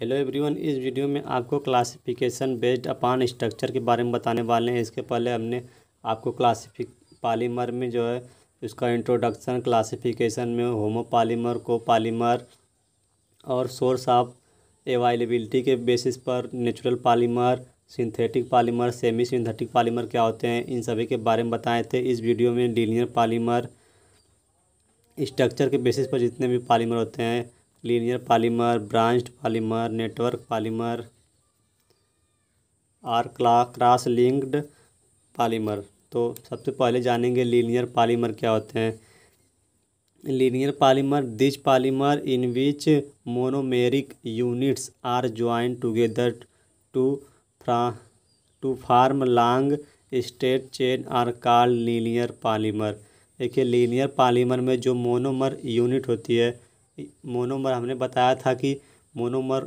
hello everyone इस video में आपको क्लासिफिकेशन बेस्ड अपान स्ट्रक्चर के बारे में बताने वाले हैं इसके पहले हमने आपको क्लासिफिक पालीमर में जो है उसका इंट्रोडक्शन क्लासिफिकेशन में होमो पालीमर को पालीमर और सोर्स ऑफ अवेलेबिलिटी के बेसिस पर natural polymer synthetic polymer semi synthetic polymer क्या होते हैं इन सभी के बारे में बताए थे इस वीडियो में डीलियर पालीमर स्ट्रक्चर के बेसिस पर जितने भी पालीमर होते हैं linear polymer branched polymer network polymer or क्ला क्रॉस लिंक्ड पॉलीमर तो सबसे पहले जानेंगे लीनियर पॉलीमर क्या होते हैं linear polymer this polymer in which monomeric units are join together to फ्रा to form long straight chain are called linear polymer देखिए लीनियर पॉलीमर में जो मोनोमर यूनिट होती है मोनोमर हमने बताया था कि मोनोमर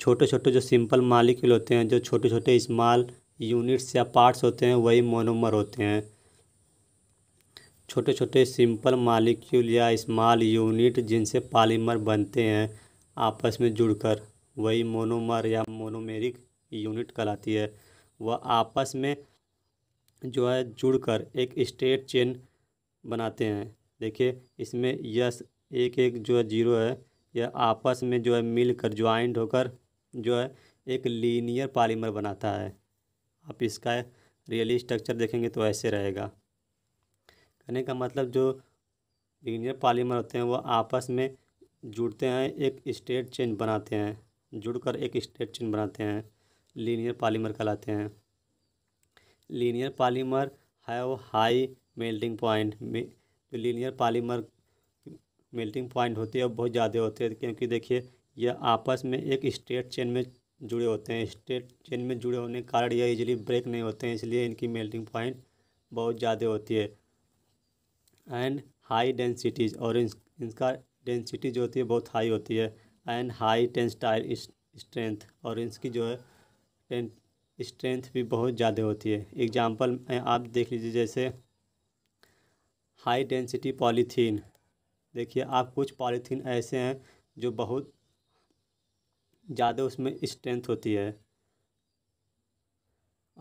छोटे छोटे जो सिंपल मालिक्यूल होते हैं जो छोटे छोटे स्मॉल यूनिट्स या पार्ट्स होते हैं वही मोनोमर होते हैं छोटे छोटे सिंपल मालिक्यूल या स्मॉल यूनिट जिनसे पॉलीमर बनते हैं आपस में जुड़कर वही मोनोमर या मोनोमेरिक यूनिट कहलाती है वह आपस में जो है जुड़कर एक स्टेट चेन बनाते हैं देखिए इसमें यस एक एक जो है जीरो है यह आपस में जो है मिलकर ज्वाइंट होकर जो है एक लीनियर पालीमर बनाता है आप इसका रियली स्ट्रक्चर देखेंगे तो ऐसे रहेगा कहने का मतलब जो लीनियर पालीमर होते हैं वो आपस में जुड़ते हैं एक स्टेट चेन बनाते हैं जुड़कर एक स्टेट चेन बनाते हैं लीनियर पालीमर कहलाते हैं लीनियर पालीमर है वो हाई मेल्टिंग पॉइंट में जो लीनियर पालीमर मेल्टिंग पॉइंट होती है बहुत ज़्यादा होते हैं क्योंकि देखिए यह आपस में एक स्ट्रेट चेन में जुड़े होते हैं स्ट्रेट चेन में जुड़े होने के कारण यह इजीली ब्रेक नहीं होते हैं इसलिए इनकी मेल्टिंग पॉइंट बहुत ज़्यादा होती है एंड हाई डेंसिटीज़ और इन, इनका डेंसिटी जो होती है बहुत हाई होती है एंड हाई टेंसटाइल स्ट्रेंथ और इसकी जो है स्ट्रेंथ भी बहुत ज़्यादा होती है एग्जाम्पल आप देख लीजिए जैसे हाई डेंसिटी पॉलीथीन देखिए आप कुछ पॉलीथीन ऐसे हैं जो बहुत ज़्यादा उसमें स्ट्रेंथ होती है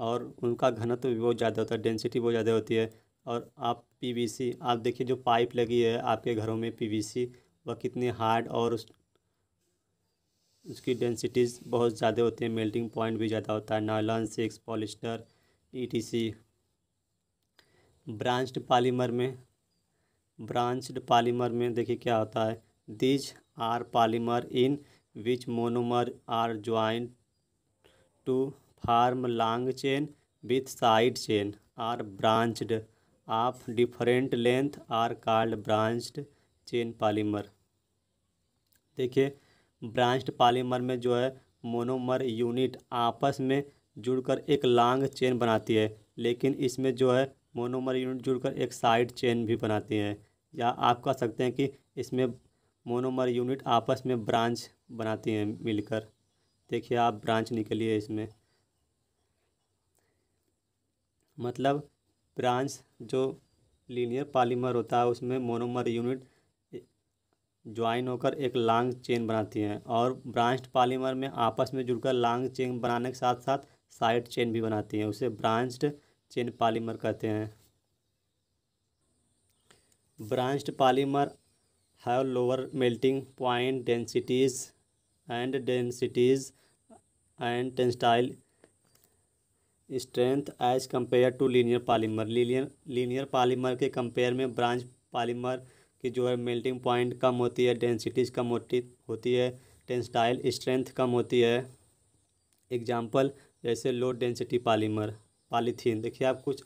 और उनका घनत्व भी बहुत ज़्यादा होता है डेंसिटी बहुत ज़्यादा होती है और आप पीवीसी आप देखिए जो पाइप लगी है आपके घरों में पीवीसी वह कितनी हार्ड और उस उसकी डेंसिटीज़ बहुत ज़्यादा होती है मेल्टिंग पॉइंट भी ज़्यादा होता है नायलॉन सिक्स पॉलिस्टर ई ब्रांच्ड पॉलीमर में ब्रांचड पालीमर में देखिए क्या होता है these are polymer in which monomer are joined to form long chain with side chain or branched of different length are called branched chain polymer देखिए branched polymer में जो है मोनोमर यूनिट आपस में जुड़कर एक लॉन्ग चेन बनाती है लेकिन इसमें जो है मोनोमर यूनिट जुड़कर एक साइड चेन भी बनाती हैं या आप कह सकते हैं कि इसमें मोनोमर यूनिट आपस में ब्रांच बनाती हैं मिलकर देखिए आप ब्रांच निकली है इसमें मतलब ब्रांच जो लीनियर पॉलीमर होता है उसमें मोनोमर यूनिट ज्वाइन होकर एक लॉन्ग चेन बनाती हैं और ब्रांच पॉलीमर में आपस में जुड़कर लॉन्ग चेन बनाने के साथ साथ साइड चेन भी बनाती हैं उसे ब्रांच्ड चेन पॉलीमर कहते हैं branched polymer have lower melting point densities and densities and tensile strength as compare to linear polymer linear linear polymer के कंपेयर में ब्रांच पालीमर की जो है मेल्टिंग पॉइंट कम होती है डेंसिटीज़ कम होती होती है टेंसटाइल स्ट्रेंथ कम होती है एग्जाम्पल जैसे लो डेंसिटी पालीमर पॉलीथीन देखिए आप कुछ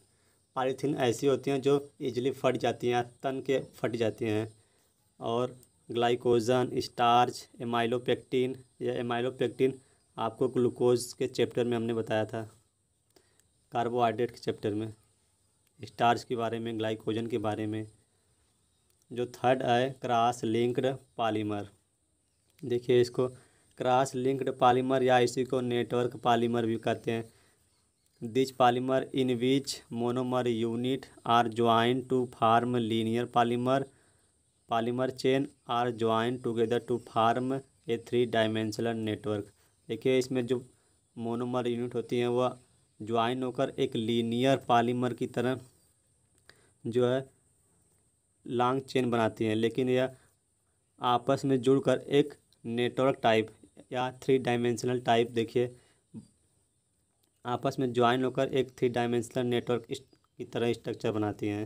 पॉलीथीन ऐसी होती हैं जो ईजिली फट जाती हैं तन के फट जाती हैं और ग्लाइकोजन स्टार्च एमाइलोपेक्टिन या एमाइलोपेक्टिन आपको ग्लूकोज के चैप्टर में हमने बताया था कार्बोहाइड्रेट के चैप्टर में स्टार्च के बारे में ग्लाइकोजन के बारे में जो थर्ड है क्रॉस लिंक्ड पॉलीमर देखिए इसको क्रॉस लिंक्ड पॉलीमर या इसी को नेटवर्क पॉलीमर भी कहते हैं these polymer in which monomer unit are join to form linear polymer polymer chain are join together to form a three dimensional network देखिए इसमें जो मोनोमर यूनिट होती हैं वह ज्वाइन होकर एक लीनियर पॉलीमर की तरह जो है लॉन्ग चेन बनाती हैं लेकिन यह आपस में जुड़कर एक नेटवर्क टाइप या थ्री डायमेंशनल टाइप देखिए आपस में ज्वाइन होकर एक थ्री डायमेंशनल नेटवर्क की तरह स्ट्रक्चर बनाती हैं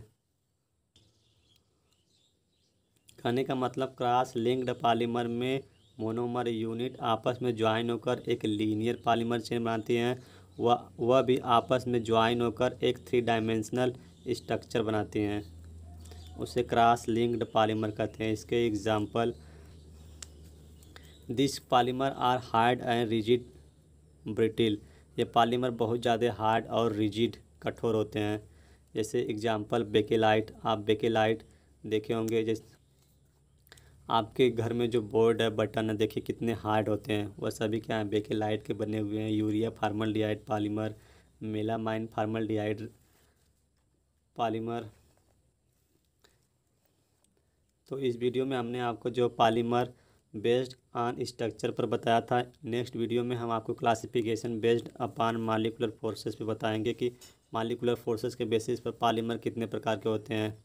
कहने का मतलब क्रॉस लिंक्ड पालीमर में मोनोमर यूनिट आपस में ज्वाइन होकर एक लीनियर पालीमर चेन बनाती हैं वह वह भी आपस में ज्वाइन होकर एक थ्री डायमेंशनल स्ट्रक्चर बनाती हैं उसे क्रॉस लिंक्ड पालीमर कहते हैं इसके example this polymer are hard and rigid brittle ये पालीमर बहुत ज़्यादा हार्ड और रिजिड कठोर होते हैं जैसे एग्जांपल बेकेलाइट आप बेकेलाइट देखे होंगे जैसे आपके घर में जो बोर्ड है बटन है देखिए कितने हार्ड होते हैं वह सभी क्या है बेकेलाइट के बने हुए हैं urea formaldehyde polymer melamine formaldehyde polymer तो इस वीडियो में हमने आपको जो पालीमर बेस्ड ऑन स्ट्रक्चर पर बताया था नेक्स्ट वीडियो में हम आपको classification based upon molecular forces पे बताएंगे कि मालिकुलर फोर्सेस के बेसिस पर पॉलीमर कितने प्रकार के होते हैं